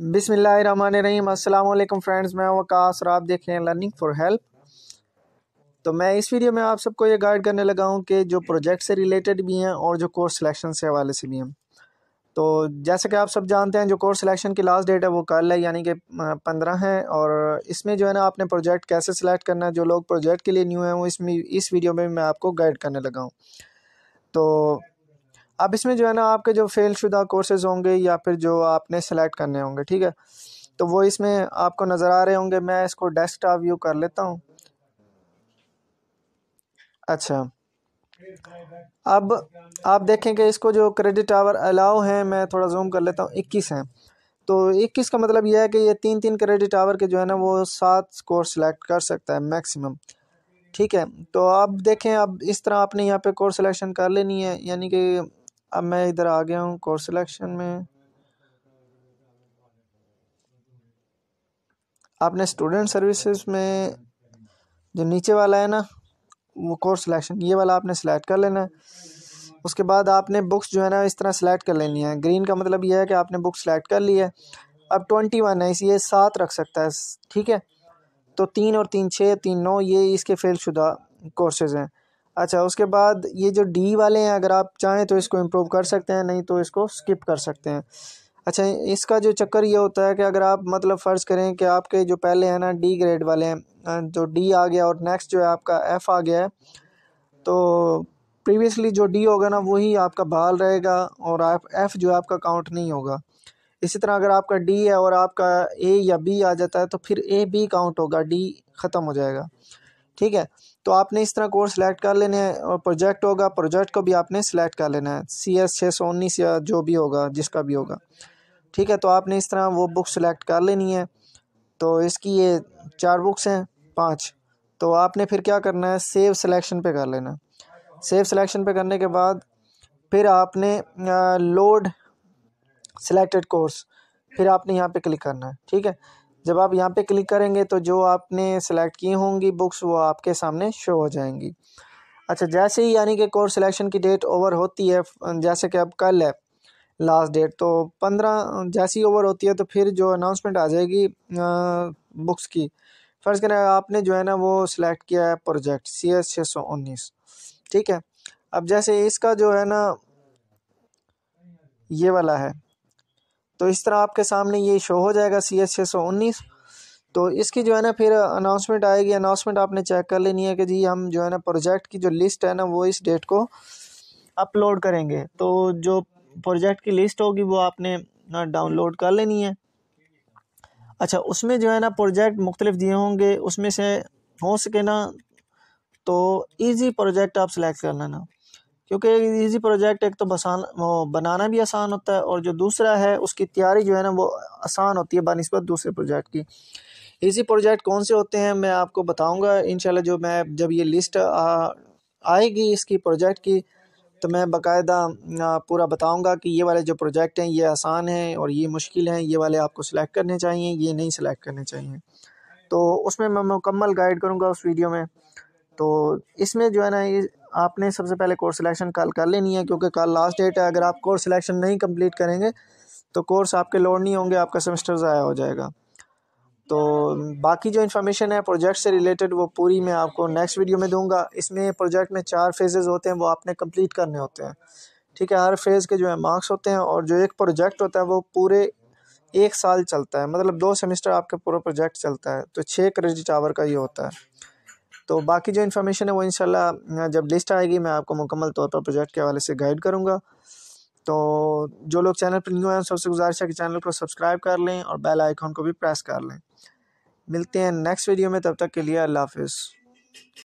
बिसमीम अल्लाम फ्रेंड्स मैं वकास और आप देख रहे हैं लर्निंग फॉर हेल्प तो मैं इस वीडियो में आप सबको ये गाइड करने लगा हूँ कि जो प्रोजेक्ट से रिलेटेड भी हैं और जो कोर्स सिलेक्शन से हवाले से भी हैं तो जैसे कि आप सब जानते हैं जो कोर्स सिलेक्शन की लास्ट डेट है वो कल है यानी कि पंद्रह है और इसमें जो है ना आपने प्रोजेक्ट कैसे सिलेक्ट करना है जो लोग प्रोजेक्ट के लिए न्यू हैं वो इसमें इस वीडियो में मैं आपको गाइड करने लगा हूँ तो अब इसमें जो है ना आपके जो फ़ेल शुदा कोर्सेज होंगे या फिर जो आपने सेलेक्ट करने होंगे ठीक है तो वो इसमें आपको नज़र आ रहे होंगे मैं इसको डेस्कटॉप व्यू कर लेता हूँ अच्छा अब आप देखें कि इसको जो क्रेडिट आवर अलाउ हैं मैं थोड़ा जूम कर लेता हूँ इक्कीस हैं तो इक्कीस का मतलब यह है कि ये तीन तीन क्रेडिट आवर के जो है ना वो सात कोर्स सेलेक्ट कर सकता है मैक्सिमम ठीक है तो आप देखें अब इस तरह आपने यहाँ पे कोर्स सिलेक्शन कर लेनी है यानी कि अब मैं इधर आ गया हूँ कोर्स सिलेक्शन में आपने स्टूडेंट सर्विसेज में जो नीचे वाला है ना वो कोर्स सिलेक्शन ये वाला आपने सेलेक्ट कर लेना है उसके बाद आपने बुक्स जो है ना इस तरह सेलेक्ट कर लेनी है ग्रीन का मतलब ये है कि आपने बुक सेलेक्ट कर ली है अब ट्वेंटी वन है इसलिए सात रख सकता है ठीक है तो तीन और तीन छः तीन नौ ये इसके फेल शुदा कोर्सेज हैं अच्छा उसके बाद ये जो डी वाले हैं अगर आप चाहें तो इसको इम्प्रूव कर सकते हैं नहीं तो इसको स्किप कर सकते हैं अच्छा इसका जो चक्कर ये होता है कि अगर आप मतलब फ़र्ज़ करें कि आपके जो पहले हैं ना डी ग्रेड वाले हैं जो डी आ गया और नेक्स्ट जो है आपका एफ़ आ गया है तो प्रीवियसली जो डी होगा ना वही आपका बाल रहेगा और आप एफ़ जो है आपका काउंट नहीं होगा इसी तरह अगर आपका डी है और आपका ए या बी आ जाता है तो फिर ए बी काउंट होगा डी ख़त्म हो जाएगा ठीक है तो आपने इस तरह कोर्स सेलेक्ट कर लेने हैं और प्रोजेक्ट होगा प्रोजेक्ट को भी आपने सेलेक्ट कर लेना है सी एस छः सौ उन्नीस या जो भी होगा जिसका भी होगा ठीक है तो आपने इस तरह वो बुक सेलेक्ट कर लेनी है तो इसकी ये चार बुक्स हैं पाँच तो आपने फिर क्या करना है सेव सिलेक्शन पे कर लेना सेव सिलेक्शन पे करने के बाद फिर आपने लोड सिलेक्टेड कोर्स फिर आपने यहाँ पे क्लिक करना है ठीक है जब आप यहाँ पे क्लिक करेंगे तो जो आपने सेलेक्ट की होंगी बुक्स वो आपके सामने शो हो जाएंगी अच्छा जैसे ही यानी कि कोर्स सिलेक्शन की डेट ओवर होती है अं, जैसे कि अब कल है लास्ट डेट तो पंद्रह जैसी ओवर होती है तो फिर जो अनाउंसमेंट आ जाएगी बुक्स अं, की फ़र्ज़ करें आपने जो है ना वो सिलेक्ट किया है प्रोजेक्ट सी एस छः सौ उन्नीस ठीक है अब जैसे इसका जो है ना ये वाला है तो इस तरह आपके सामने ये शो हो जाएगा सी एस छः सौ उन्नीस तो इसकी जो है ना फिर अनाउंसमेंट आएगी अनाउंसमेंट आपने चेक कर लेनी है कि जी हम जो है ना प्रोजेक्ट की जो लिस्ट है ना वो इस डेट को अपलोड करेंगे तो जो प्रोजेक्ट की लिस्ट होगी वो आपने डाउनलोड कर लेनी है अच्छा उसमें जो है ना प्रोजेक्ट मुख्तलिफ दिए होंगे उसमें से हो सके ना तो ईजी प्रोजेक्ट आप सेलेक्ट कर लेना क्योंकि ईजी प्रोजेक्ट एक तो बसान बनाना भी आसान होता है और जो दूसरा है उसकी तैयारी जो है ना वो आसान होती है बनस्बत दूसरे प्रोजेक्ट की ईजी प्रोजेक्ट कौन से होते हैं मैं आपको बताऊंगा इन जो मैं जब ये लिस्ट आ, आएगी इसकी प्रोजेक्ट की तो मैं बाकायदा पूरा बताऊंगा कि ये वाले जो प्रोजेक्ट हैं ये आसान हैं और ये मुश्किल हैं ये वाले आपको सिलेक्ट करने चाहिए ये नहीं सिलेक्ट करने चाहिए तो उसमें मैं मुकम्मल गाइड करूँगा उस वीडियो में तो इसमें जो है ना आपने सबसे पहले कोर्स सिलेक्शन कल कर लेनी है क्योंकि कल लास्ट डेट है अगर आप कोर्स सिलेक्शन नहीं कंप्लीट करेंगे तो कोर्स आपके लोड नहीं होंगे आपका सेमेस्टर ज़ाया हो जाएगा तो बाकी जो इन्फॉर्मेशन है प्रोजेक्ट से रिलेटेड वो पूरी मैं आपको नेक्स्ट वीडियो में दूंगा इसमें प्रोजेक्ट में चार फेजेज़ होते हैं वो आपने कंप्लीट करने होते हैं ठीक है हर फेज़ के जो है मार्क्स होते हैं और जो एक प्रोजेक्ट होता है वो पूरे एक साल चलता है मतलब दो सेमेस्टर आपका पूरा प्रोजेक्ट चलता है तो छः क्रेडिट आवर का ये होता है तो बाकी जो इन्फॉर्मेशन है वो इन जब लिस्ट आएगी मैं आपको मुकम्मल तौर पर प्रोजेक्ट के हवाले से गाइड करूँगा तो जो लोग चैनल पर न्यू हैं सबसे गुजारिश है कि चैनल को सब्सक्राइब कर लें और बेल आइकॉन को भी प्रेस कर लें मिलते हैं नेक्स्ट वीडियो में तब तक के लिए अल्लाह हाफिज़